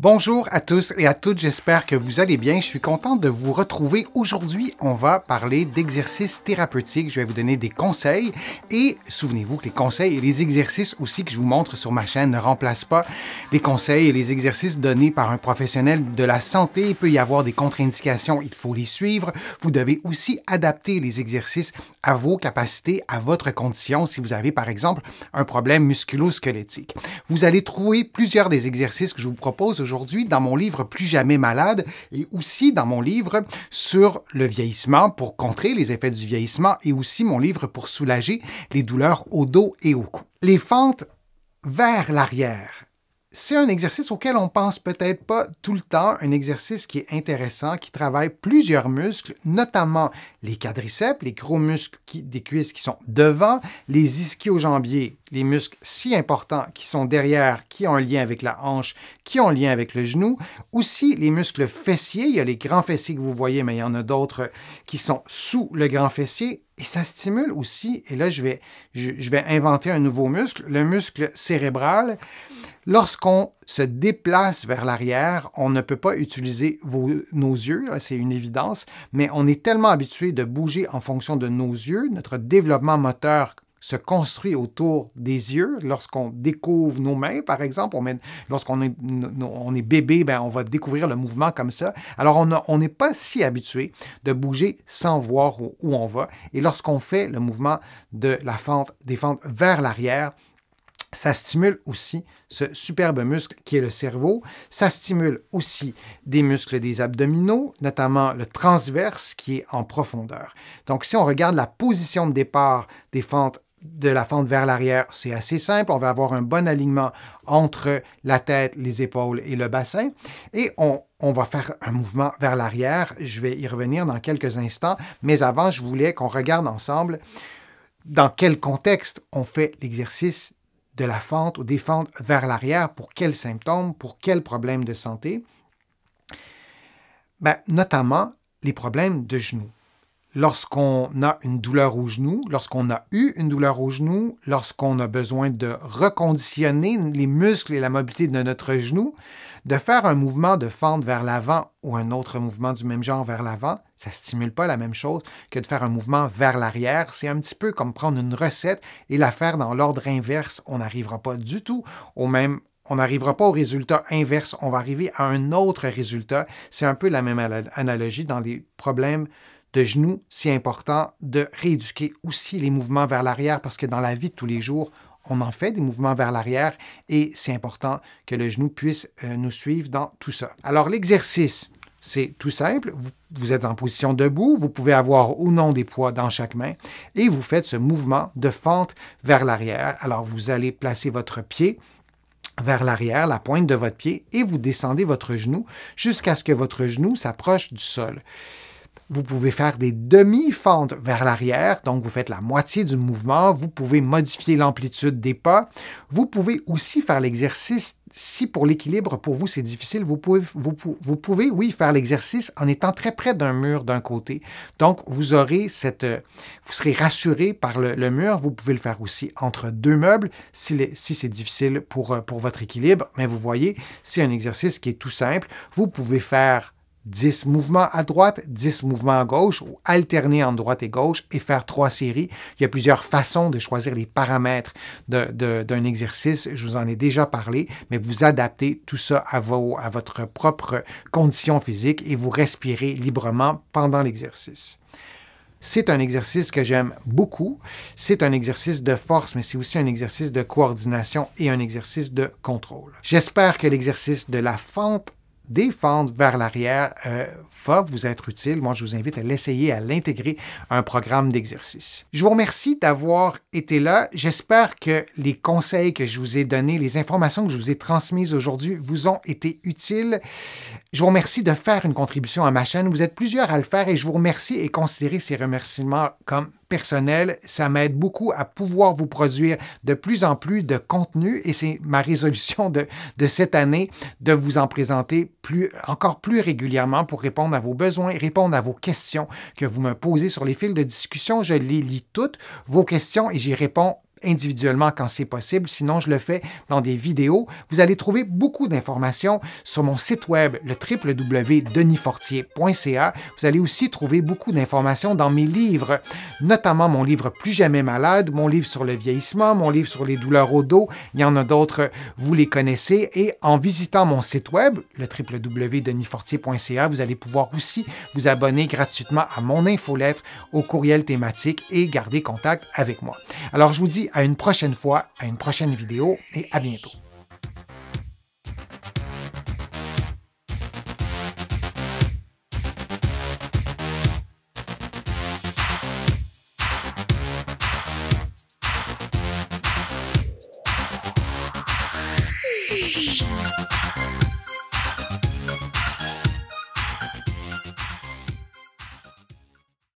Bonjour à tous et à toutes, j'espère que vous allez bien. Je suis content de vous retrouver. Aujourd'hui, on va parler d'exercices thérapeutiques. Je vais vous donner des conseils et souvenez-vous que les conseils et les exercices aussi que je vous montre sur ma chaîne ne remplacent pas les conseils et les exercices donnés par un professionnel de la santé. Il peut y avoir des contre-indications, il faut les suivre. Vous devez aussi adapter les exercices à vos capacités, à votre condition si vous avez par exemple un problème musculo-squelettique. Vous allez trouver plusieurs des exercices que je vous propose aujourd'hui dans mon livre Plus jamais malade et aussi dans mon livre sur le vieillissement pour contrer les effets du vieillissement et aussi mon livre pour soulager les douleurs au dos et au cou. Les fentes vers l'arrière c'est un exercice auquel on pense peut-être pas tout le temps, un exercice qui est intéressant, qui travaille plusieurs muscles, notamment les quadriceps, les gros muscles des cuisses qui sont devant, les ischio-jambiers, les muscles si importants qui sont derrière, qui ont un lien avec la hanche, qui ont un lien avec le genou, aussi les muscles fessiers, il y a les grands fessiers que vous voyez, mais il y en a d'autres qui sont sous le grand fessier, et ça stimule aussi, et là je vais, je vais inventer un nouveau muscle, le muscle cérébral. Lorsqu'on se déplace vers l'arrière, on ne peut pas utiliser nos yeux, c'est une évidence, mais on est tellement habitué de bouger en fonction de nos yeux, notre développement moteur se construit autour des yeux. Lorsqu'on découvre nos mains, par exemple, lorsqu'on est, bébé, ben, on va découvrir le mouvement comme ça. Alors, on n'est pas si habitué de bouger sans voir où, on va. Et lorsqu'on fait le mouvement de la fente, des fentes vers l'arrière, ça stimule aussi ce superbe muscle qui est le cerveau. Ça stimule aussi des muscles des abdominaux, notamment le transverse qui est en profondeur. Donc, si on regarde la position de départ des fentes de la fente vers l'arrière, c'est assez simple. On va avoir un bon alignement entre la tête, les épaules et le bassin. Et on, on va faire un mouvement vers l'arrière. Je vais y revenir dans quelques instants. Mais avant, je voulais qu'on regarde ensemble dans quel contexte on fait l'exercice de la fente ou des fentes vers l'arrière pour quels symptômes, pour quels problèmes de santé? Ben, notamment les problèmes de genoux lorsqu'on a une douleur au genou, lorsqu'on a eu une douleur au genou, lorsqu'on a besoin de reconditionner les muscles et la mobilité de notre genou, de faire un mouvement de fente vers l'avant ou un autre mouvement du même genre vers l'avant, ça ne stimule pas la même chose que de faire un mouvement vers l'arrière. C'est un petit peu comme prendre une recette et la faire dans l'ordre inverse. On n'arrivera pas du tout au même on n'arrivera pas au résultat inverse, on va arriver à un autre résultat. C'est un peu la même analogie dans les problèmes de genoux, c'est important de rééduquer aussi les mouvements vers l'arrière parce que dans la vie de tous les jours, on en fait des mouvements vers l'arrière et c'est important que le genou puisse euh, nous suivre dans tout ça. Alors l'exercice, c'est tout simple. Vous, vous, êtes en position debout, vous pouvez avoir ou non des poids dans chaque main et vous faites ce mouvement de fente vers l'arrière. Alors vous allez placer votre pied vers l'arrière, la pointe de votre pied, et vous descendez votre genou jusqu'à ce que votre genou s'approche du sol. Vous pouvez faire des demi-fentes vers l'arrière, donc vous faites la moitié du mouvement. Vous pouvez modifier l'amplitude des pas. Vous pouvez aussi faire l'exercice, si pour l'équilibre, pour vous, c'est difficile, vous pouvez, vous, vous pouvez, oui, faire l'exercice en étant très près d'un mur d'un côté. Donc, vous aurez cette... Euh, vous serez rassuré par le, mur. Vous pouvez le faire aussi entre deux meubles, si, si c'est difficile pour, euh, pour votre équilibre. Mais vous voyez, c'est un exercice qui est tout simple. Vous pouvez faire 10 mouvements à droite, 10 mouvements à gauche ou alterner en droite et gauche et faire trois séries. Il y a plusieurs façons de choisir les paramètres d'un exercice. Je vous en ai déjà parlé, mais vous adaptez tout ça à, à votre propre condition physique et vous respirez librement pendant l'exercice. C'est un exercice que j'aime beaucoup. C'est un exercice de force, mais c'est aussi un exercice de coordination et un exercice de contrôle. J'espère que l'exercice de la fente défendre vers l'arrière euh, va vous être utile. Moi, je vous invite à l'essayer, à l'intégrer à un programme d'exercice. Je vous remercie d'avoir été là. J'espère que les conseils que je vous ai donnés, les informations que je vous ai transmises aujourd'hui vous ont été utiles. Je vous remercie de faire une contribution à ma chaîne. Vous êtes plusieurs à le faire et je vous remercie et considérez ces remerciements comme personnel, ça m'aide beaucoup à pouvoir vous produire de plus en plus de contenu et c'est ma résolution de, de, cette année de vous en présenter plus, encore plus régulièrement pour répondre à vos besoins, répondre à vos questions que vous me posez sur les fils de discussion. Je les lis toutes, vos questions, et j'y réponds individuellement quand c'est possible, sinon je le fais dans des vidéos. Vous allez trouver beaucoup d'informations sur mon site web, le www.denisfortier.ca. Vous allez aussi trouver beaucoup d'informations dans mes livres, notamment mon livre Plus jamais malade, mon livre sur le vieillissement, mon livre sur les douleurs au dos. Il y en a d'autres, vous les connaissez. Et en visitant mon site web, le www.denisfortier.ca, vous allez pouvoir aussi vous abonner gratuitement à mon infolettre, au courriel thématique et garder contact avec moi. Alors je vous dis à une prochaine fois, à une prochaine vidéo et à bientôt.